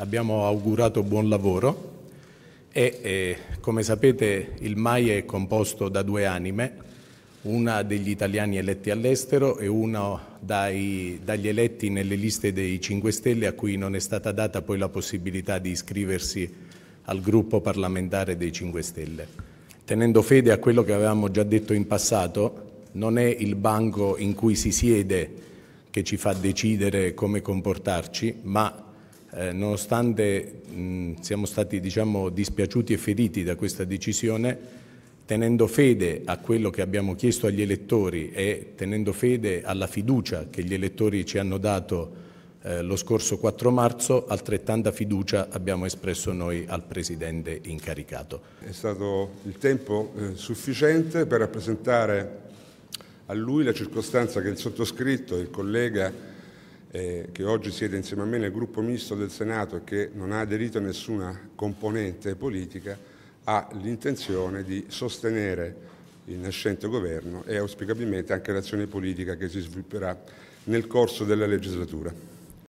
abbiamo augurato buon lavoro e eh, come sapete il MAI è composto da due anime, una degli italiani eletti all'estero e una dai, dagli eletti nelle liste dei 5 Stelle a cui non è stata data poi la possibilità di iscriversi al gruppo parlamentare dei 5 Stelle. Tenendo fede a quello che avevamo già detto in passato, non è il banco in cui si siede che ci fa decidere come comportarci, ma eh, nonostante mh, siamo stati diciamo, dispiaciuti e feriti da questa decisione, tenendo fede a quello che abbiamo chiesto agli elettori e tenendo fede alla fiducia che gli elettori ci hanno dato eh, lo scorso 4 marzo, altrettanta fiducia abbiamo espresso noi al Presidente incaricato. È stato il tempo eh, sufficiente per rappresentare a lui la circostanza che il sottoscritto e il collega eh, che oggi siede insieme a me nel gruppo misto del Senato e che non ha aderito a nessuna componente politica, ha l'intenzione di sostenere il nascente governo e auspicabilmente anche l'azione politica che si svilupperà nel corso della legislatura.